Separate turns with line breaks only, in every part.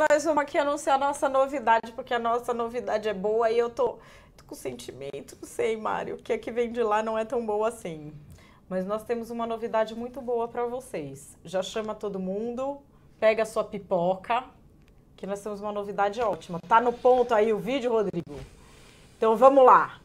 Nós vamos aqui anunciar a nossa novidade, porque a nossa novidade é boa e eu tô, tô com sentimento, não sei, Mário, que a é que vem de lá não é tão boa assim. Mas nós temos uma novidade muito boa para vocês. Já chama todo mundo, pega a sua pipoca, que nós temos uma novidade ótima. Tá no ponto aí o vídeo, Rodrigo? Então vamos lá.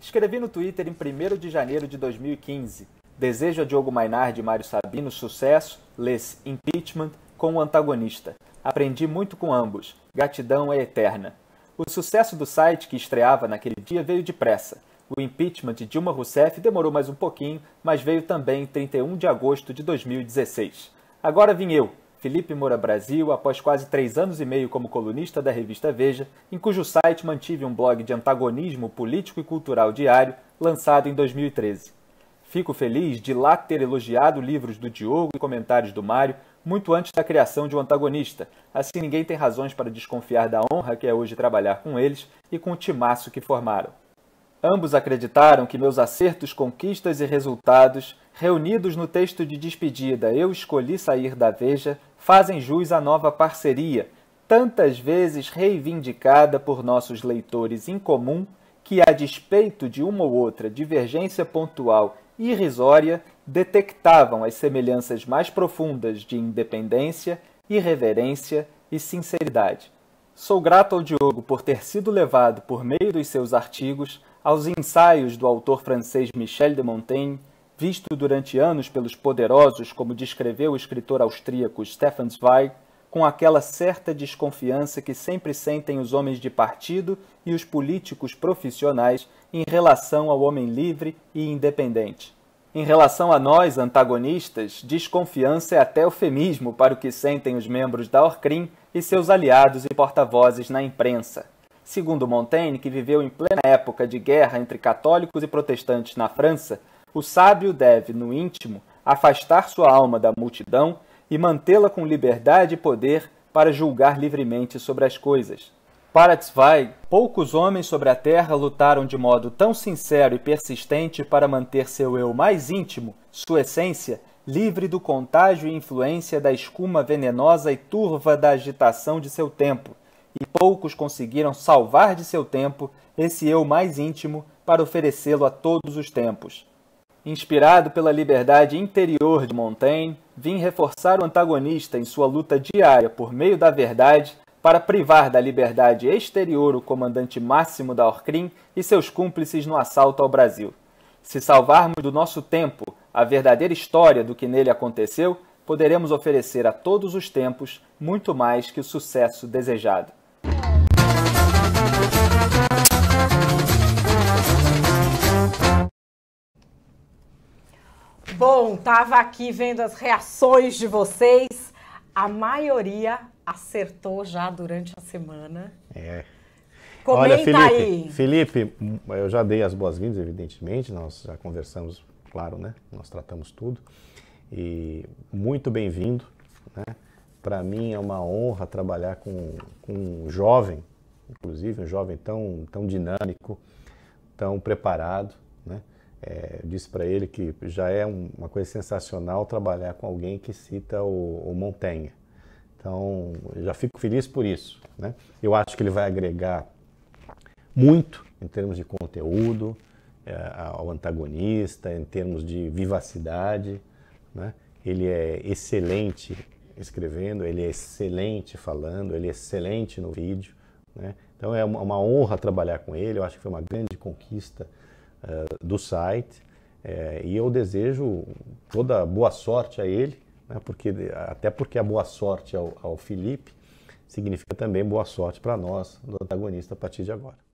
Escrevi no Twitter em 1 de janeiro de 2015. Desejo a Diogo Mainardi e Mário Sabino sucesso, less impeachment, com o antagonista. Aprendi muito com ambos. Gratidão é eterna. O sucesso do site que estreava naquele dia veio depressa. O impeachment de Dilma Rousseff demorou mais um pouquinho, mas veio também em 31 de agosto de 2016. Agora vim eu, Felipe Moura Brasil, após quase três anos e meio como colunista da revista Veja, em cujo site mantive um blog de antagonismo político e cultural diário, lançado em 2013. Fico feliz de lá ter elogiado livros do Diogo e comentários do Mário, muito antes da criação de um antagonista. Assim, ninguém tem razões para desconfiar da honra que é hoje trabalhar com eles e com o timaço que formaram. Ambos acreditaram que meus acertos, conquistas e resultados, reunidos no texto de despedida Eu Escolhi Sair da Veja, fazem jus à nova parceria, tantas vezes reivindicada por nossos leitores em comum, que, a despeito de uma ou outra divergência pontual irrisória, detectavam as semelhanças mais profundas de independência, irreverência e sinceridade. Sou grato ao Diogo por ter sido levado, por meio dos seus artigos, aos ensaios do autor francês Michel de Montaigne, visto durante anos pelos poderosos, como descreveu o escritor austríaco Stefan Zweig, com aquela certa desconfiança que sempre sentem os homens de partido e os políticos profissionais em relação ao homem livre e independente. Em relação a nós, antagonistas, desconfiança é até eufemismo para o que sentem os membros da Orcrim e seus aliados e porta-vozes na imprensa. Segundo Montaigne, que viveu em plena época de guerra entre católicos e protestantes na França, o sábio deve, no íntimo, afastar sua alma da multidão e mantê-la com liberdade e poder para julgar livremente sobre as coisas. Para Tzvai, poucos homens sobre a terra lutaram de modo tão sincero e persistente para manter seu eu mais íntimo, sua essência, livre do contágio e influência da escuma venenosa e turva da agitação de seu tempo, e poucos conseguiram salvar de seu tempo esse eu mais íntimo para oferecê-lo a todos os tempos. Inspirado pela liberdade interior de Montaigne, vim reforçar o antagonista em sua luta diária por meio da verdade para privar da liberdade exterior o comandante máximo da Orcrim e seus cúmplices no assalto ao Brasil. Se salvarmos do nosso tempo a verdadeira história do que nele aconteceu, poderemos oferecer a todos os tempos muito mais que o sucesso desejado.
Bom, estava aqui vendo as reações de vocês a maioria acertou já durante a semana.
É. Comenta Olha, Felipe, aí. Felipe, eu já dei as boas-vindas, evidentemente, nós já conversamos, claro, né? Nós tratamos tudo. E muito bem-vindo, né? Para mim é uma honra trabalhar com, com um jovem, inclusive um jovem tão, tão dinâmico, tão preparado, né? é, disse para ele que já é um, uma coisa sensacional trabalhar com alguém que cita o, o Montaigne. Então, já fico feliz por isso. Né? Eu acho que ele vai agregar muito em termos de conteúdo é, ao antagonista, em termos de vivacidade. Né? Ele é excelente escrevendo, ele é excelente falando, ele é excelente no vídeo. Né? Então, é uma honra trabalhar com ele. Eu acho que foi uma grande conquista eh, do site. Eh, e eu desejo toda boa sorte a ele, né, porque, até porque a boa sorte ao, ao Felipe significa também boa sorte para nós, do antagonista, a partir de agora.